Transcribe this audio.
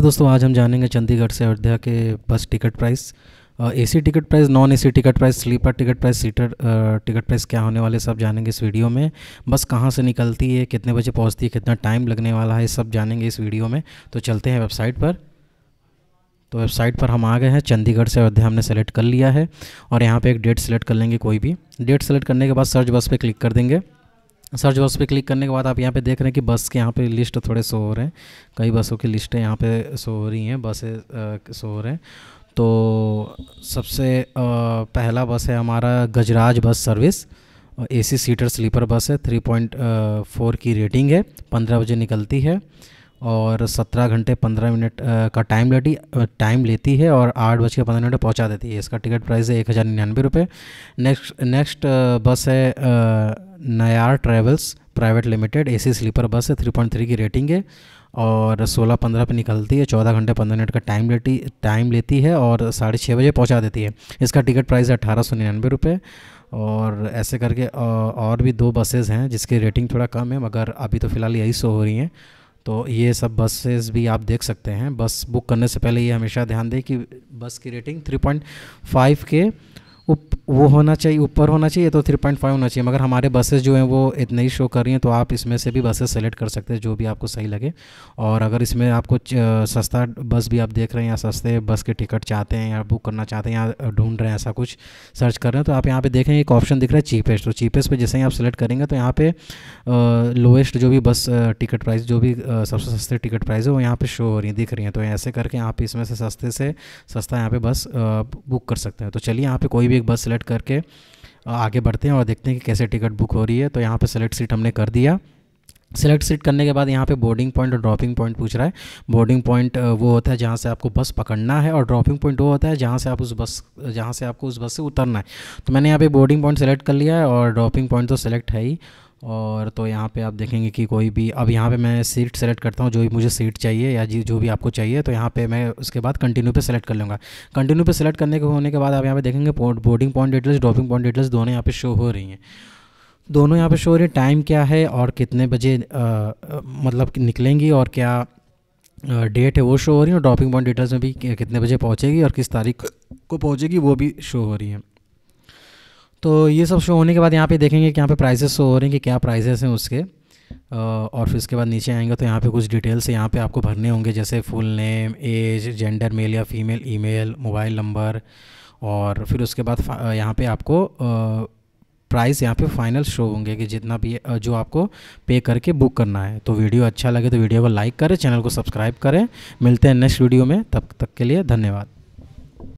तो दोस्तों आज हम जानेंगे चंडीगढ़ से अयोध्या के bus ticket price AC ticket price non AC ticket price sleeper ticket price seater ticket price क्या होने वाले सब जानेंगे इस वीडियो में बस कहाँ से निकलती है कितने बजे पहुँचती है कितना टाइम लगने वाला है सब जानेंगे इस वीडियो में तो चलते हैं वेबसाइट पर तो वेबसाइट पर हम आ गए हैं चंडीगढ़ से अयोध्या हमने सेलेक्ट कर लिया है और यहाँ पर एक डेट सेलेक्ट कर लेंगे कोई भी डेट सेलेक्ट करने के बाद सर्च बस पर क्लिक कर देंगे सर्च बॉक्स पे क्लिक करने के बाद आप यहाँ पे देख रहे हैं कि बस के यहाँ पे लिस्ट थोड़े शो हो रहे हैं कई बसों की लिस्टें यहाँ पे शो हो रही हैं बसें शो हो रहे हैं तो सबसे पहला बस है हमारा Gajraj bus service A C seater sleeper bus है थ्री पॉइंट फोर की रेटिंग है पंद्रह बजे निकलती है और सत्रह घंटे पंद्रह मिनट का टाइम लेती टाइम लेती है और आठ बज के पंद्रह मिनट पहुँचा देती है इसका टिकट प्राइस है एक हज़ार निन्यानवे रुपये नेक्स्ट नेक्स्ट बस है Nayar travels private limited AC sleeper bus है थ्री पॉइंट थ्री की रेटिंग है और सोलह पंद्रह पे निकलती है चौदह घंटे पंद्रह मिनट का टाइम लेती टाइम लेती है और साढ़े छः बजे पहुँचा देती है इसका टिकट प्राइस है अठारह सौ निन्यानवे रुपये और ऐसे करके और भी दो बसेज़ हैं जिसकी रेटिंग थोड़ा कम है मगर अभी तो फ़िलहाल यही शो हो रही हैं तो ये सब बसेस भी आप देख सकते हैं बस बुक करने से पहले ये हमेशा ध्यान दें कि बस की रेटिंग 3.5 के उप वो होना चाहिए ऊपर होना चाहिए तो 3.5 होना चाहिए मगर हमारे बसेस जो हैं वो इतने ही शो कर रही हैं तो आप इसमें से भी बसेस सेलेक्ट कर सकते हैं जो भी आपको सही लगे और अगर इसमें आपको सस्ता बस भी आप देख रहे हैं या सस्ते बस के टिकट चाहते हैं या बुक करना चाहते हैं या ढूंढ रहे हैं ऐसा कुछ सर्च कर रहे हैं तो आप यहाँ पर देखें एक ऑप्शन दिख रहा है चीपेस्ट तो चीपेस्ट पर जैसे ही आप सेलेक्ट करेंगे तो यहाँ पर लोएस्ट जो भी बस टिकट प्राइस जो भी सबसे सस्ते टिकट प्राइस है वो यहाँ पर शो हो रही दिख रही हैं तो ऐसे करके आप इसमें से सस्ते से सस्ता यहाँ पर बस बुक कर सकते हैं तो चलिए यहाँ पर कोई भी एक बस सेलेक्ट सेलेक्ट करके आगे बढ़ते हैं और देखते हैं कि कैसे टिकट बुक हो रही है तो यहाँ पर सेलेक्ट सीट हमने कर दिया सेलेक्ट सीट करने के बाद यहाँ पे बोर्डिंग पॉइंट और ड्रॉपिंग पॉइंट पूछ रहा है बोर्डिंग पॉइंट वो होता है जहाँ से आपको बस पकड़ना है और ड्रॉपिंग पॉइंट वो होता है जहाँ से आप उस बस जहाँ से आपको उस बस से उतरना है तो मैंने यहाँ पे बोर्डिंग पॉइंट सेलेक्ट कर लिया है और ड्रॉपिंग पॉइंट तो सेलेक्ट है ही और तो यहाँ पे आप देखेंगे कि कोई भी अब यहाँ पे मैं सीट सेलेक्ट करता हूँ जो भी मुझे सीट चाहिए या जो भी आपको चाहिए तो यहाँ पे मैं उसके बाद कंटिन्यू पे सेलेक्ट कर लूँगा कंटिन्यू पे सेलेक्ट करने के होने के बाद आप यहाँ पे देखेंगे boarding point details dropping point details दोनों यहाँ पर शो हो रही हैं दोनों यहाँ पर शो हो रही टाइम क्या है और कितने बजे आ, मतलब निकलेंगी और क्या डेट है वो शो हो रही है और ड्रॉपिंग पॉइंट डिटेल्स में भी कितने बजे पहुँचेगी और किस तारीख को पहुँचेगी वो भी शो हो रही है तो ये सब शो होने के बाद यहाँ पे देखेंगे कि यहाँ पे प्राइसेस शो हो रहे हैं कि क्या प्राइसेस हैं उसके और फिर उसके बाद नीचे आएंगे तो यहाँ पे कुछ डिटेल्स यहाँ पे आपको भरने होंगे जैसे full name age gender male या फीमेल ईमेल मोबाइल नंबर और फिर उसके बाद यहाँ पे आपको प्राइस यहाँ पे फाइनल शो होंगे कि जितना भी जो आपको पे करके बुक करना है तो वीडियो अच्छा लगे तो वीडियो को लाइक करें चैनल को सब्सक्राइब करें मिलते हैं नेक्स्ट वीडियो में तब तक के लिए धन्यवाद